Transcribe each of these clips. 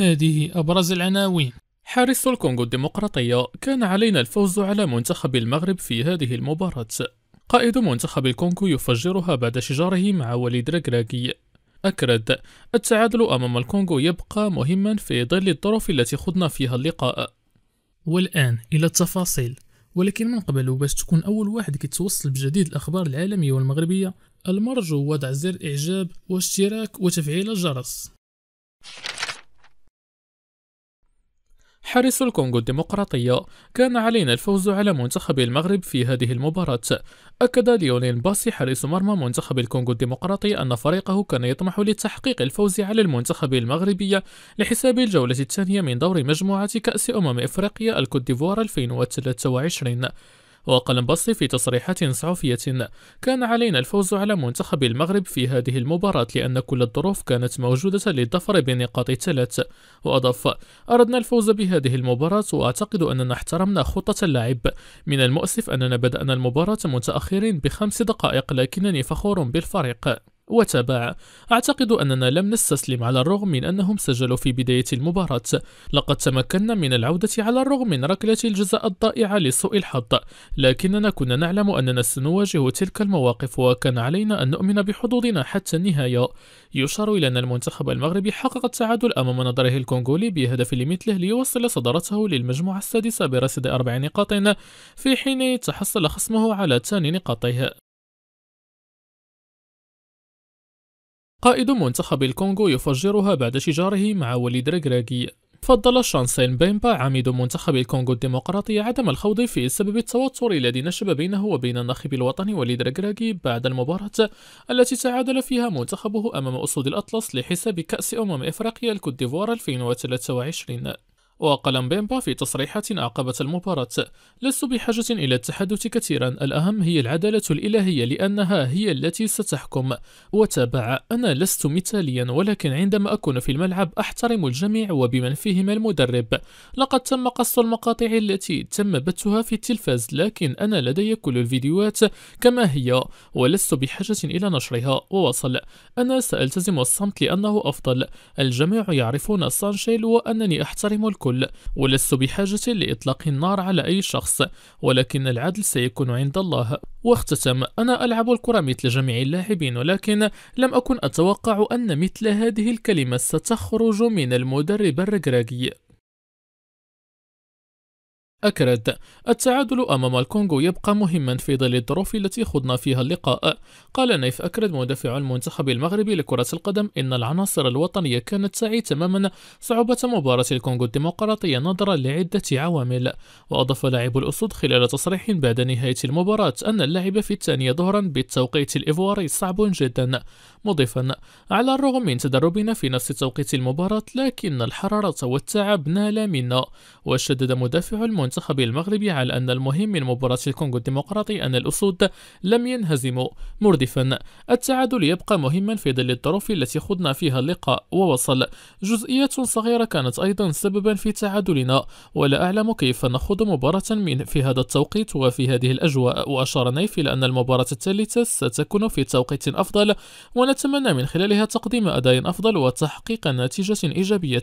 هذه أبرز العناوين حارس الكونغو الديمقراطية كان علينا الفوز على منتخب المغرب في هذه المباراة قائد منتخب الكونغو يفجرها بعد شجاره مع وليد ركراكي أكرد التعادل أمام الكونغو يبقى مهما في ظل الظروف التي خضنا فيها اللقاء والآن إلى التفاصيل ولكن من قبل باش تكون أول واحد كيتوصل بجديد الأخبار العالمية والمغربية المرجو وضع زر إعجاب واشتراك وتفعيل الجرس حارس الكونغو الديمقراطية كان علينا الفوز على منتخب المغرب في هذه المباراة أكد ليونيل باسي حارس مرمى منتخب الكونغو الديمقراطي أن فريقه كان يطمح لتحقيق الفوز على المنتخب المغربي لحساب الجولة الثانية من دور مجموعة كأس أمم إفريقيا الكوت ديفوار 2023 وقال مبصي في تصريحات صحفية كان علينا الفوز على منتخب المغرب في هذه المباراة لأن كل الظروف كانت موجودة للظفر بنقاط ثلاث وأضاف أردنا الفوز بهذه المباراة وأعتقد أننا احترمنا خطة اللاعب من المؤسف أننا بدأنا المباراة متأخرين بخمس دقائق لكنني فخور بالفريق وتابع أعتقد أننا لم نستسلم على الرغم من أنهم سجلوا في بداية المباراة لقد تمكنا من العودة على الرغم من ركلة الجزاء الضائعة لسوء الحظ لكننا كنا نعلم أننا سنواجه تلك المواقف وكان علينا أن نؤمن بحظوظنا حتى النهاية يشار إلى أن المنتخب المغربي حقق التعادل أمام نظره الكونغولي بهدف لمثله ليوصل صدارته للمجموعة السادسة برصيد أربع نقاط في حين تحصل خصمه على ثاني نقاطه قائد منتخب الكونغو يفجرها بعد شجاره مع وليد رجراجي فضل شانسين بيمبا عميد منتخب الكونغو الديمقراطي عدم الخوض في سبب التوتر الذي نشب بينه وبين الناخب الوطني وليد رجراجي بعد المباراة التي تعادل فيها منتخبه أمام أسود الأطلس لحساب كأس أمم إفريقيا الكوت ديفوار 2023 وقال مبيمبا في تصريحات عقبة المباراة لست بحاجة إلى التحدث كثيرا الأهم هي العدالة الإلهية لأنها هي التي ستحكم وتابع أنا لست مثاليا ولكن عندما أكون في الملعب أحترم الجميع وبمن فيهم المدرب لقد تم قص المقاطع التي تم بثها في التلفاز لكن أنا لدي كل الفيديوهات كما هي ولست بحاجة إلى نشرها ووصل أنا سألتزم الصمت لأنه أفضل الجميع يعرفون سانشيل وأنني أحترم الكل الكل ولست بحاجة لإطلاق النار على أي شخص ولكن العدل سيكون عند الله واختتم أنا ألعب الكرة مثل جميع اللاعبين ولكن لم أكن أتوقع أن مثل هذه الكلمة ستخرج من المدرب الرجراجي أكرد التعادل أمام الكونغو يبقى مهما في ظل الظروف التي خضنا فيها اللقاء قال نيف أكرد مدافع المنتخب المغربي لكرة القدم إن العناصر الوطنية كانت تعي تماما صعوبة مباراة الكونغو الديمقراطية نظرا لعدة عوامل وأضاف لاعب الأسود خلال تصريح بعد نهاية المباراة أن اللعب في الثانية ظهرا بالتوقيت الإيفواري صعب جدا مضيفا على الرغم من تدربنا في نفس توقيت المباراة لكن الحرارة والتعب نال منا وشدد مدافع المنتخب المنتخب المغربي على أن المهم من مباراة الكونغو الديمقراطي أن الأسود لم ينهزموا مردفا التعادل يبقى مهما في ظل الظروف التي خضنا فيها اللقاء ووصل جزئيات صغيرة كانت أيضا سببا في تعادلنا ولا أعلم كيف نخوض مباراة من في هذا التوقيت وفي هذه الأجواء وأشار نيف إلى أن المباراة الثالثة ستكون في توقيت أفضل ونتمنى من خلالها تقديم أداء أفضل وتحقيق نتيجة إيجابية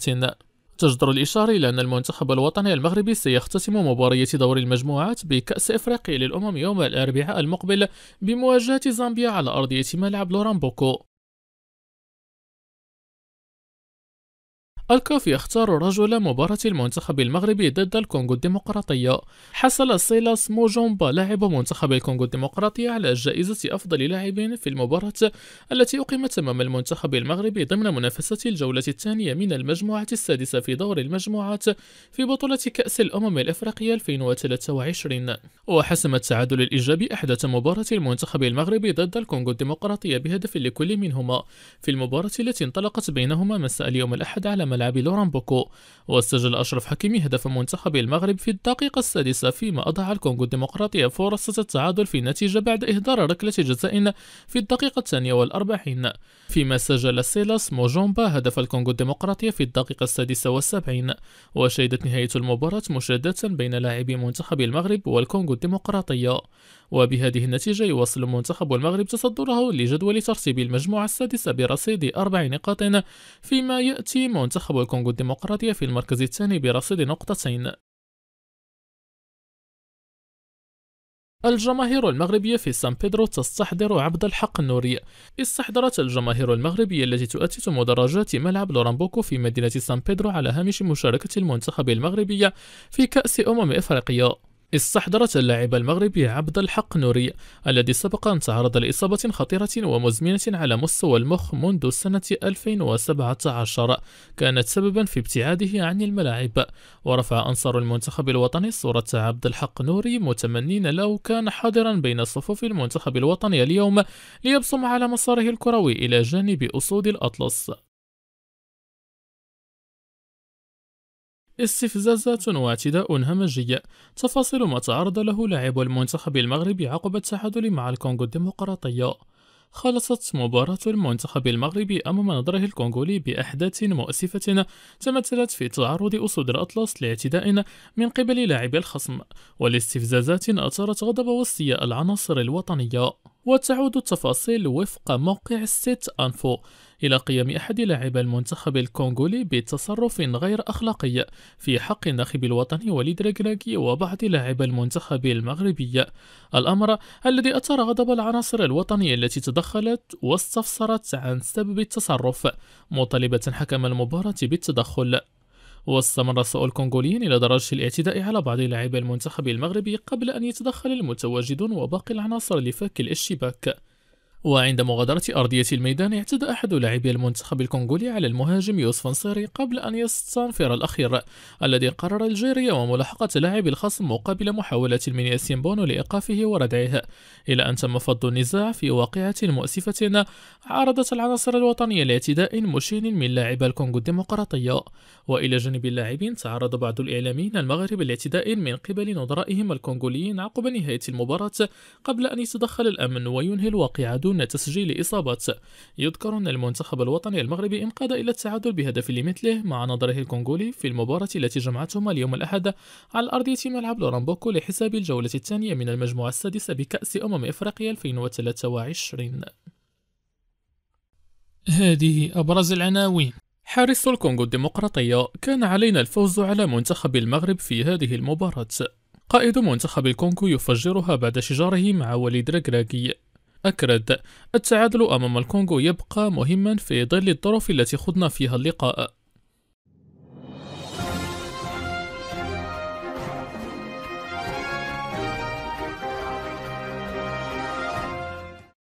تجدر الإشارة إلى أن المنتخب الوطني المغربي سيختتم مبارية دور المجموعات بكأس إفريقيا للأمم يوم الأربعاء المقبل بمواجهة زامبيا على أرضية ملعب لورامبوكو الكاف اختار رجل مباراة المنتخب المغربي ضد الكونغو الديمقراطية حصل سيلاس موجومبا لاعب منتخب الكونغو الديمقراطية على جائزة أفضل لاعب في المباراة التي أقيمت أمام المنتخب المغربي ضمن منافسة الجولة الثانية من المجموعة السادسة في دور المجموعات في بطولة كأس الأمم الأفريقية 2023 وحسم التعادل الإيجابي أحدث مباراة المنتخب المغربي ضد الكونغو الديمقراطية بهدف لكل منهما في المباراة التي انطلقت بينهما مساء اليوم الأحد على ملعب لوران بوكو وسجل أشرف حكيمي هدف منتخب المغرب في الدقيقة السادسة فيما أضاع الكونغو الديمقراطية فرصة التعادل في النتيجة بعد إهدار ركلة جزاء في الدقيقة الثانية والأربعين فيما سجل سيلاس موجومبا هدف الكونغو الديمقراطية في الدقيقة السادسة والسبعين وشهدت نهاية المباراة مشادة بين لاعبي منتخب المغرب والكونغو الديمقراطية وبهذه النتيجة يواصل منتخب المغرب تصدره لجدول ترتيب المجموعة السادسة برصيد أربع نقاط فيما يأتي منتخب الكونغو الديمقراطية في المركز الثاني برصيد نقطتين الجماهير المغربية في سان بيدرو تستحضر عبد الحق النوري استحضرت الجماهير المغربية التي تؤسس مدرجات ملعب لورامبوكو في مدينة سان بيدرو على هامش مشاركة المنتخب المغربي في كأس أمم إفريقيا استحضرت اللاعب المغربي عبد الحق نوري الذي سبق أن تعرض لإصابة خطيرة ومزمنة على مستوى المخ منذ سنة 2017 كانت سببا في ابتعاده عن الملاعب ورفع أنصار المنتخب الوطني صورة عبد الحق نوري متمنين له كان حاضرا بين صفوف المنتخب الوطني اليوم ليبصم على مساره الكروي إلى جانب أسود الأطلس استفزازات واعتداء همجي تفاصيل ما تعرض له لاعب المنتخب المغربي عقب التحادل مع الكونغو الديمقراطية خلصت مباراة المنتخب المغربي أمام نظره الكونغولي بأحداث مؤسفة تمثلت في تعرض أسود الأطلس لاعتداء من قبل لاعب الخصم والاستفزازات أثارت غضب واستياء العناصر الوطنية وتعود التفاصيل وفق موقع ست أنفو إلى قيام أحد لاعبي المنتخب الكونغولي بتصرف غير أخلاقي في حق الناخب الوطني وليد ركراكي وبعض لاعبي المنتخب المغربي الأمر الذي أثار غضب العناصر الوطنية التي تدخلت واستفسرت عن سبب التصرف مطالبة حكم المباراة بالتدخل واستمر السؤال الكونغوليين إلى درجة الاعتداء على بعض لاعبي المنتخب المغربي قبل أن يتدخل المتواجدون وباقي العناصر لفك الاشتباك وعند مغادرة أرضية الميدان اعتدى أحد لاعبي المنتخب الكونغولي على المهاجم يوسف انصاري قبل أن يستنفر الأخير الذي قرر الجيري وملاحقة لاعب الخصم مقابل محاولة ياسين بونو لإيقافه وردعه إلى أن تم فض النزاع في واقعة مؤسفة عرضت العناصر الوطنية لاعتداء مشين من لاعب الكونغو الديمقراطية وإلى جانب اللاعبين تعرض بعض الإعلاميين المغرب لاعتداء من قبل نظرائهم الكونغوليين عقب نهاية المباراة قبل أن يتدخل الأمن وينهي الواقعة دون دون تسجيل إصابات يذكر أن المنتخب الوطني المغربي انقاد إلى التعادل بهدف لمثله مع نظره الكونغولي في المباراة التي جمعتهما اليوم الأحد على أرضية ملعب لورامبوكو لحساب الجولة الثانية من المجموعة السادسة بكأس أمم إفريقيا 2023 هذه أبرز العناوين حارس الكونغو الديمقراطية كان علينا الفوز على منتخب المغرب في هذه المباراة قائد منتخب الكونغو يفجرها بعد شجاره مع وليد راجراجي أكرد التعادل أمام الكونغو يبقى مهما في ظل الظروف التي خضنا فيها اللقاء